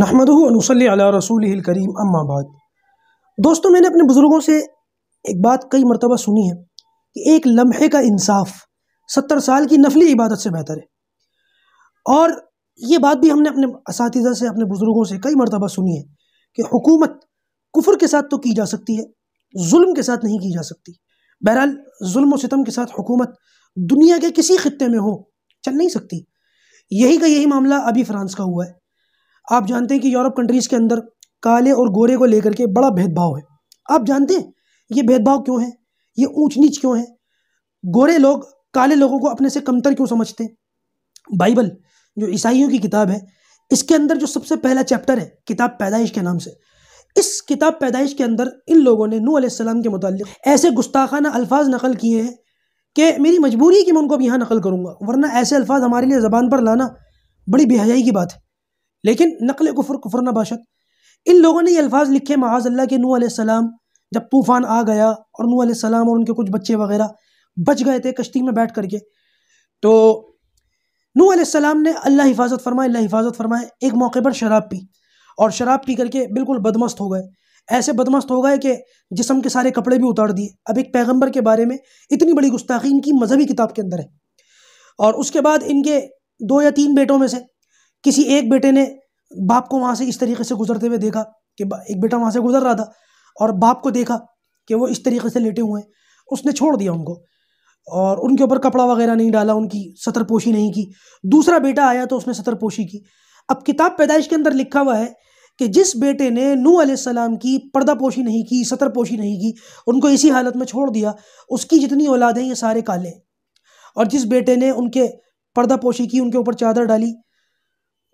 नहमदनसल रसूल करीम अम्माबाद दोस्तों मैंने अपने बुज़ुर्गों से एक बात कई मरतबा सुनी है कि एक लम्हे का इंसाफ सत्तर साल की नफली इबादत से बेहतर है और ये बात भी हमने अपने इस से अपने बुज़ुर्गों से कई मरतबा सुनी है कि हुकूमत कुफर के साथ तो की जा सकती है जुल्म के साथ नहीं की जा सकती बहरहाल जुल्म सितम के साथ हुकूमत दुनिया के किसी खत्े में हो चल नहीं सकती यही का यही मामला अभी फ्रांस का हुआ है आप जानते हैं कि यूरोप कंट्रीज़ के अंदर काले और गोरे को लेकर के बड़ा भेदभाव है आप जानते हैं ये भेदभाव क्यों है ये ऊंच नीच क्यों है गोरे लोग काले लोगों को अपने से कमतर क्यों समझते हैं बाइबल जो ईसाइयों की किताब है इसके अंदर जो सबसे पहला चैप्टर है किताब पैदाइश के नाम से इस किताब पैदाइश के अंदर इन लोगों ने नू आसमाम के मतलब ऐसे गुस्ताखाना अल्फाज नकल किए हैं कि मेरी मजबूरी है कि मैं उनको अब यहाँ नकल करूँगा वरना ऐसे अल्फाज हमारे लिए ज़बान पर लाना बड़ी बेहजाई की बात है लेकिन नकल कुफर कुफर ना बाशत इन लोगों ने ये अल्फाज लिखे महाजल्ला के नू आसम जब तूफ़ान आ गया और नू आसम और उनके कुछ बच्चे वगैरह बच गए थे कश्ती में बैठ करके तो नू आसम ने अल्लाह हिफाजत फरमाए अल्लाह हिफाजत फरमाए एक मौके पर शराब पी और शराब पी करके बिल्कुल बदमस्त हो गए ऐसे बदमस्त हो गए कि जिसम के सारे कपड़े भी उतार दिए अब एक पैगंबर के बारे में इतनी बड़ी गुस्ताखी इनकी मजहबी किताब के अंदर है और उसके बाद इनके दो या तीन बेटों में से किसी एक बेटे ने बाप को वहाँ से इस तरीके से गुजरते हुए देखा कि एक बेटा वहाँ से गुजर रहा था और बाप को देखा कि वो इस तरीके से लेटे हुए हैं उसने छोड़ दिया उनको और उनके ऊपर कपड़ा वगैरह नहीं डाला उनकी सतरपोशी नहीं की दूसरा बेटा आया तो उसने सतरपोशी की अब किताब पैदाइश के अंदर लिखा हुआ है कि जिस बेटे ने नू आसमाम की पर्दापोशी नहीं की सतरपोशी नहीं की उनको इसी हालत में छोड़ दिया उसकी जितनी औलाद ये सारे काले और जिस बेटे ने उनके पर्दापोशी की उनके ऊपर चादर डाली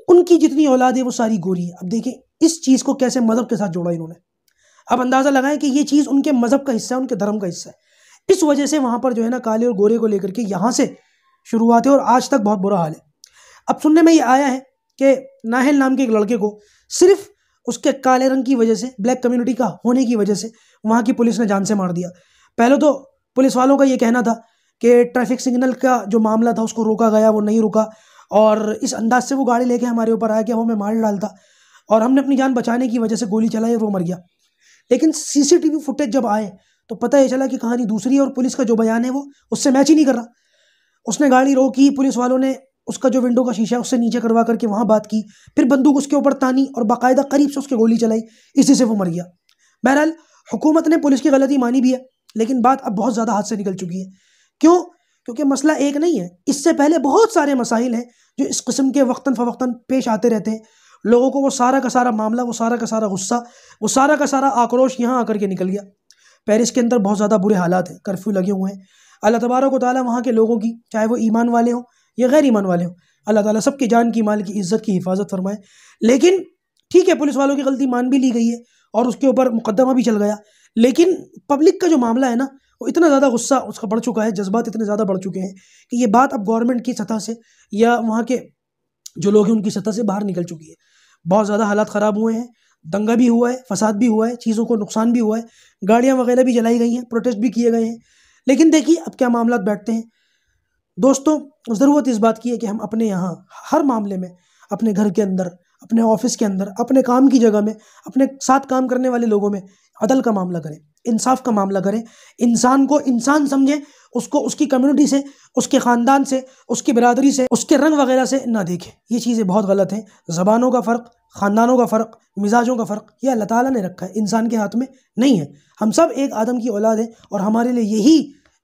उनकी जितनी औलाद है वो सारी गोरी है अब देखिए इस चीज़ को कैसे मज़हब के साथ जोड़ा इन्होंने अब अंदाज़ा लगाएं कि ये चीज़ उनके मज़हब का हिस्सा है उनके धर्म का हिस्सा है इस वजह से वहाँ पर जो है ना काले और गोरे को लेकर के यहाँ से शुरुआत है और आज तक बहुत बुरा हाल है अब सुनने में ये आया है कि नाहल नाम के एक लड़के को सिर्फ उसके काले रंग की वजह से ब्लैक कम्युनिटी का होने की वजह से वहाँ की पुलिस ने जान से मार दिया पहले तो पुलिस वालों का ये कहना था कि ट्रैफिक सिग्नल का जो मामला था उसको रोका गया वो नहीं रुका और इस अंदाज से वो गाड़ी लेके हमारे ऊपर आया कि वो मैं मार डालता और हमने अपनी जान बचाने की वजह से गोली चलाई और वो मर गया लेकिन सीसीटीवी फुटेज जब आए तो पता ही चला कि कहानी दूसरी है और पुलिस का जो बयान है वो उससे मैच ही नहीं कर रहा उसने गाड़ी रोकी पुलिस वालों ने उसका जो विंडो का शीशा है उससे नीचे करवा करके वहाँ बात की फिर बंदूक उसके ऊपर तानी और बाकायदा करीब से उसके गोली चलाई इसी से वो मर गया बहरहाल हुकूमत ने पुलिस की गलती मानी भी है लेकिन बात अब बहुत ज़्यादा हाथ से निकल चुकी है क्यों क्योंकि मसला एक नहीं है इससे पहले बहुत सारे मसाइल हैं जो इस किस्म के वक्ता फ़वक्ता पेश आते रहते हैं लोगों को वो सारा का सारा मामला वो सारा का सारा गुस्सा वो सारा का सारा आक्रोश यहाँ आकर के निकल गया पेरिस के अंदर बहुत ज़्यादा बुरे हालात हैं कर्फ्यू लगे हुए हैं अल्लाह तबारक ताली वहाँ के लोगों की चाहे वो ईमान वाले हों या गैर ईमान वाले हों अल्लाह ताली सब के जान की माल की इज्जत की हिफाजत फरमाए लेकिन ठीक है पुलिस वालों की गलती मान भी ली गई है और उसके ऊपर मुकदमा भी चल गया लेकिन पब्लिक का जो मामला है ना वो इतना ज़्यादा गुस्सा उसका बढ़ चुका है जज्बात इतने ज़्यादा बढ़ चुके हैं कि ये बात अब गवर्नमेंट की सतह से या वहाँ के जो लोग हैं उनकी सतह से बाहर निकल चुकी है बहुत ज़्यादा हालात ख़राब हुए हैं दंगा भी हुआ है फसाद भी हुआ है चीज़ों को नुकसान भी हुआ है गाड़ियाँ वगैरह भी जलाई गई हैं प्रोटेस्ट भी किए गए हैं लेकिन देखिए अब क्या मामला बैठते हैं दोस्तों ज़रूरत इस बात की है कि हम अपने यहाँ हर मामले में अपने घर के अंदर अपने ऑफिस के अंदर अपने काम की जगह में अपने साथ काम करने वाले लोगों में अदल का मामला करें इंसाफ का मामला करें इंसान को इंसान समझें उसको उसकी कम्युनिटी से उसके ख़ानदान से उसकी बरदरी से उसके रंग वगैरह से ना देखें ये चीज़ें बहुत गलत हैं ज़बानों का फ़र्क ख़ानदानों का फ़र्क मिजाजों का फ़र्क यह अल्लाह ताला ने रखा है इंसान के हाथ में नहीं है हम सब एक आदम की औलाद है और हमारे लिए यही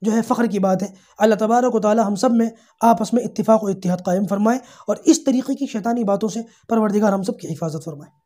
जो है फ़ख्र की बात है अल्लाह तबारक ताली हम सब में आपस में इतफ़ाक़ व इतिहाद कायम फ़रमाए और इस तरीके की शैतानी बातों से परवरदिगार हम सब की हिफाजत फरमाए